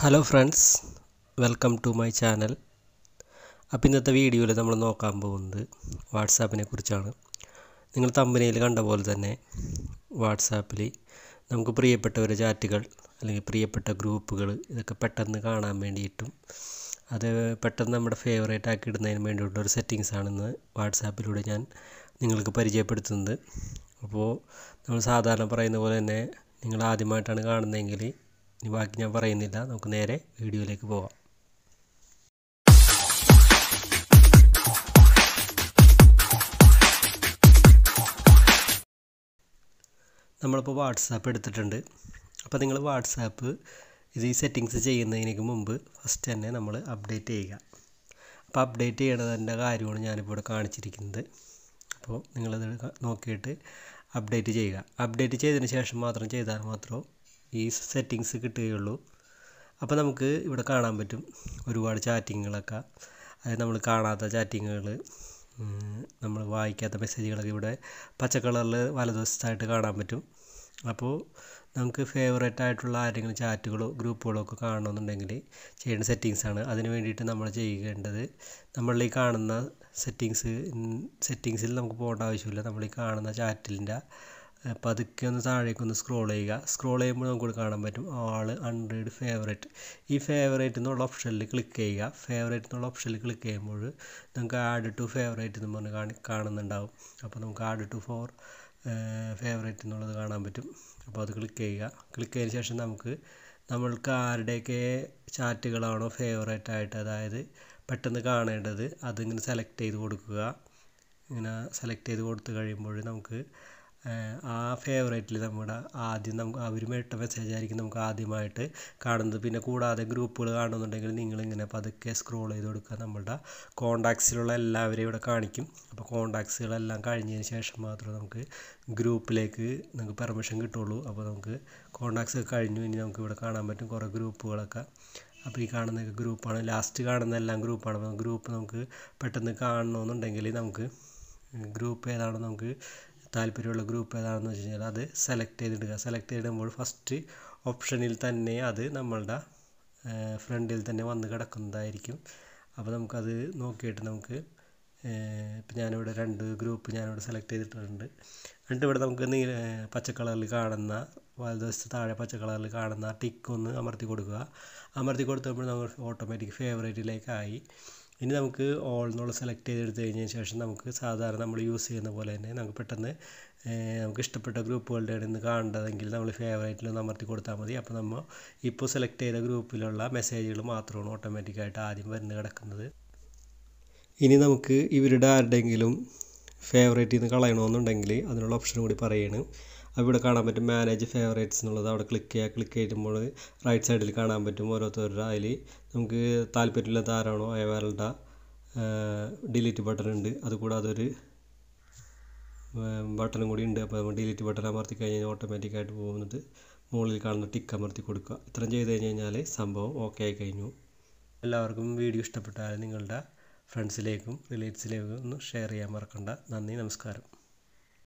hello friends welcome to my channel അപ്പോൾ ഇന്നത്തെ വീഡിയോയിൽ നമ്മൾ നോക്കാൻ പോകുന്നത് വാട്സാപ്പിനെ കുറിച്ചാണ് നിങ്ങൾ തമ്പനയിൽ കണ്ട പോലെ തന്നെ വാട്സാപ്പിൽ നമുക്ക് പ്രിയപ്പെട്ടവരെ ചാറ്റുകൾ അല്ലെങ്കിൽ പ്രിയപ്പെട്ട ഗ്രൂപ്പുകൾ ഇതൊക്കെ പെട്ടെന്ന് കാണാൻ വേണ്ടിയിട്ടും അത് പെട്ടെന്ന് നമ്മുടെ ഫേവറേറ്റ് ആക്കി ഇടുന്നതിന് വേണ്ടിയിട്ടുള്ള ഒരു സെറ്റിങ്സ് ആണെന്ന് വാട്സാപ്പിലൂടെ ഞാൻ നിങ്ങൾക്ക് പരിചയപ്പെടുത്തുന്നത് അപ്പോൾ നമ്മൾ സാധാരണ പറയുന്ന പോലെ തന്നെ നിങ്ങൾ ആദ്യമായിട്ടാണ് കാണുന്നതെങ്കിൽ ഇനി ബാക്കി ഞാൻ പറയുന്നില്ല നമുക്ക് നേരെ വീഡിയോയിലേക്ക് പോവാം നമ്മളിപ്പോൾ വാട്സാപ്പ് എടുത്തിട്ടുണ്ട് അപ്പോൾ നിങ്ങൾ വാട്സാപ്പ് ഇത് ഈ സെറ്റിങ്സ് ചെയ്യുന്നതിനേക്ക് മുമ്പ് ഫസ്റ്റ് തന്നെ നമ്മൾ അപ്ഡേറ്റ് ചെയ്യുക അപ്പോൾ അപ്ഡേറ്റ് ചെയ്യണതിൻ്റെ കാര്യമാണ് ഞാനിപ്പോൾ ഇവിടെ കാണിച്ചിരിക്കുന്നത് അപ്പോൾ നിങ്ങളത് നോക്കിയിട്ട് അപ്ഡേറ്റ് ചെയ്യുക അപ്ഡേറ്റ് ചെയ്തതിന് ശേഷം മാത്രം ചെയ്താൽ മാത്രമേ ഈ സെറ്റിങ്സ് കിട്ടുകയുള്ളൂ അപ്പോൾ നമുക്ക് ഇവിടെ കാണാൻ പറ്റും ഒരുപാട് ചാറ്റിങ്ങുകളൊക്കെ അതായത് നമ്മൾ കാണാത്ത ചാറ്റിങ്ങുകൾ നമ്മൾ വായിക്കാത്ത മെസ്സേജുകളൊക്കെ ഇവിടെ പച്ച കളറിൽ വലതുവശത്തായിട്ട് കാണാൻ പറ്റും അപ്പോൾ നമുക്ക് ഫേവറേറ്റ് ആയിട്ടുള്ള ആരെങ്കിലും ചാറ്റുകളോ ഗ്രൂപ്പുകളോ ഒക്കെ കാണണമെന്നുണ്ടെങ്കിൽ ചെയ്യേണ്ട സെറ്റിങ്സാണ് അതിന് വേണ്ടിയിട്ട് നമ്മൾ ചെയ്യേണ്ടത് നമ്മളീ കാണുന്ന സെറ്റിങ്സ് സെറ്റിങ്സിൽ നമുക്ക് പോകേണ്ട ആവശ്യമില്ല നമ്മൾ ഈ കാണുന്ന ചാറ്റിലിൻ്റെ പതുക്കെ ഒന്ന് താഴേക്ക് ഒന്ന് സ്ക്രോൾ ചെയ്യുക സ്ക്രോൾ ചെയ്യുമ്പോൾ നമുക്ക് കാണാൻ പറ്റും ആൾ ഹൺഡ്രഡ് ഫേവറേറ്റ് ഈ ഫേവറേറ്റ് എന്നുള്ള ഓപ്ഷനിൽ ക്ലിക്ക് ചെയ്യുക ഫേവറേറ്റ് എന്നുള്ള ഓപ്ഷനിൽ ക്ലിക്ക് ചെയ്യുമ്പോൾ നമുക്ക് ആഡ് ടു ഫേവറേറ്റ് എന്ന് പറഞ്ഞ് കാണി കാണുന്നുണ്ടാവും അപ്പോൾ നമുക്ക് ആഡ് ടു ഫോർ ഫേവറേറ്റ് എന്നുള്ളത് കാണാൻ പറ്റും അപ്പോൾ അത് ക്ലിക്ക് ചെയ്യുക ക്ലിക്ക് ചെയ്തതിന് ശേഷം നമുക്ക് നമ്മൾക്ക് ആരുടെയൊക്കെ ചാറ്റുകളാണോ ഫേവറേറ്റ് ആയിട്ട് അതായത് പെട്ടെന്ന് കാണേണ്ടത് അതിങ്ങനെ സെലക്ട് ചെയ്ത് കൊടുക്കുക ഇങ്ങനെ സെലക്ട് ചെയ്ത് കൊടുത്തു കഴിയുമ്പോൾ നമുക്ക് ആ ഫേവറേറ്റിൽ നമ്മുടെ ആദ്യം നമുക്ക് അവരുമായിട്ട മെസ്സേജ് ആയിരിക്കും നമുക്ക് ആദ്യമായിട്ട് കാണുന്നത് പിന്നെ കൂടാതെ ഗ്രൂപ്പുകൾ കാണുന്നുണ്ടെങ്കിൽ നിങ്ങളിങ്ങനെ പതുക്കെ സ്ക്രോൾ ചെയ്ത് കൊടുക്കുക നമ്മളുടെ കോണ്ടാക്ട്സിലുള്ള എല്ലാവരെയും ഇവിടെ കാണിക്കും അപ്പോൾ കോണ്ടാക്ട്സുകളെല്ലാം കഴിഞ്ഞതിന് ശേഷം മാത്രമേ നമുക്ക് ഗ്രൂപ്പിലേക്ക് നമുക്ക് പെർമിഷൻ കിട്ടുള്ളൂ അപ്പോൾ നമുക്ക് കോണ്ടാക്ട്സ് കഴിഞ്ഞു ഇനി നമുക്ക് ഇവിടെ കാണാൻ പറ്റും കുറേ ഗ്രൂപ്പുകളൊക്കെ അപ്പോൾ ഈ കാണുന്ന ഗ്രൂപ്പാണ് ലാസ്റ്റ് കാണുന്ന എല്ലാം ഗ്രൂപ്പാണ് അപ്പോൾ ഗ്രൂപ്പ് നമുക്ക് പെട്ടെന്ന് കാണണമെന്നുണ്ടെങ്കിൽ നമുക്ക് ഗ്രൂപ്പ് ഏതാണോ നമുക്ക് താല്പര്യമുള്ള ഗ്രൂപ്പ് ഏതാണെന്ന് വെച്ച് കഴിഞ്ഞാൽ അത് സെലക്ട് ചെയ്തിടുക സെലക്ട് ചെയ്തിടുമ്പോൾ ഫസ്റ്റ് ഓപ്ഷനിൽ തന്നെ അത് നമ്മളുടെ ഫ്രണ്ടിൽ തന്നെ വന്ന് കിടക്കുന്നതായിരിക്കും അപ്പോൾ നമുക്കത് നോക്കിയിട്ട് നമുക്ക് ഇപ്പം ഞാനിവിടെ രണ്ട് ഗ്രൂപ്പ് ഞാനിവിടെ സെലക്ട് ചെയ്തിട്ടുണ്ട് എന്നിട്ട് ഇവിടെ നമുക്ക് നീല പച്ച കളറിൽ കാണുന്ന വലതുവശത്ത് താഴെ പച്ച കളറിൽ കാണുന്ന ടിക്ക് ഒന്ന് അമർത്തി കൊടുക്കുക അമർത്തി കൊടുത്തപ്പോൾ നമ്മൾ ഓട്ടോമാറ്റിക് ഫേവറേറ്റിലേക്കായി ഇനി നമുക്ക് ഓൾ എന്നുള്ള സെലക്ട് ചെയ്തെടുത്ത് കഴിഞ്ഞതിന് ശേഷം നമുക്ക് സാധാരണ നമ്മൾ യൂസ് ചെയ്യുന്ന പോലെ തന്നെ നമുക്ക് പെട്ടെന്ന് നമുക്ക് ഇഷ്ടപ്പെട്ട ഗ്രൂപ്പുകളുടെ ഇന്ന് കാണേണ്ടതെങ്കിൽ നമ്മൾ ഫേവറേറ്റിൽ അമർത്തി കൊടുത്താൽ മതി അപ്പോൾ നമ്മൾ ഇപ്പോൾ സെലക്ട് ചെയ്ത ഗ്രൂപ്പിലുള്ള മെസ്സേജുകൾ മാത്രമാണ് ഓട്ടോമാറ്റിക്കായിട്ട് ആദ്യം വരുന്ന കിടക്കുന്നത് ഇനി നമുക്ക് ഇവരുടെ ആരുടെയെങ്കിലും ഫേവറേറ്റിൽ നിന്ന് കളയണമെന്നുണ്ടെങ്കിൽ അതിനുള്ള ഓപ്ഷൻ കൂടി പറയുകയാണ് അവിടെ കാണാൻ പറ്റും മാനേജ് ഫേവറേറ്റ്സ് എന്നുള്ളത് അവിടെ ക്ലിക്ക് ചെയ്യുക ക്ലിക്ക് ചെയ്യുമ്പോൾ റൈറ്റ് സൈഡിൽ കാണാൻ പറ്റും ഓരോരുത്തരുടെ അതിൽ നമുക്ക് താല്പര്യമില്ലാത്ത ആരാണോ അയാളുടെ ഡിലീറ്റ് ബട്ടൺ ഉണ്ട് അതുകൂടാതെ ഒരു ബട്ടണും കൂടി ഉണ്ട് അപ്പോൾ നമ്മൾ ഡിലീറ്റ് ബട്ടൺ അമർത്തി കഴിഞ്ഞാൽ ഓട്ടോമാറ്റിക്കായിട്ട് പോകുന്നത് മുകളിൽ കാണുന്ന ടിക്ക് അമർത്തി കൊടുക്കുക ഇത്രയും ചെയ്ത് കഴിഞ്ഞ് കഴിഞ്ഞാൽ സംഭവം ഓക്കെ ആയി കഴിഞ്ഞു എല്ലാവർക്കും വീഡിയോ ഇഷ്ടപ്പെട്ടാൽ നിങ്ങളുടെ ഫ്രണ്ട്സിലേക്കും റിലേറ്റീവ്സിലേക്കും ഒന്ന് ഷെയർ ചെയ്യാൻ മറക്കണ്ട നന്ദി നമസ്കാരം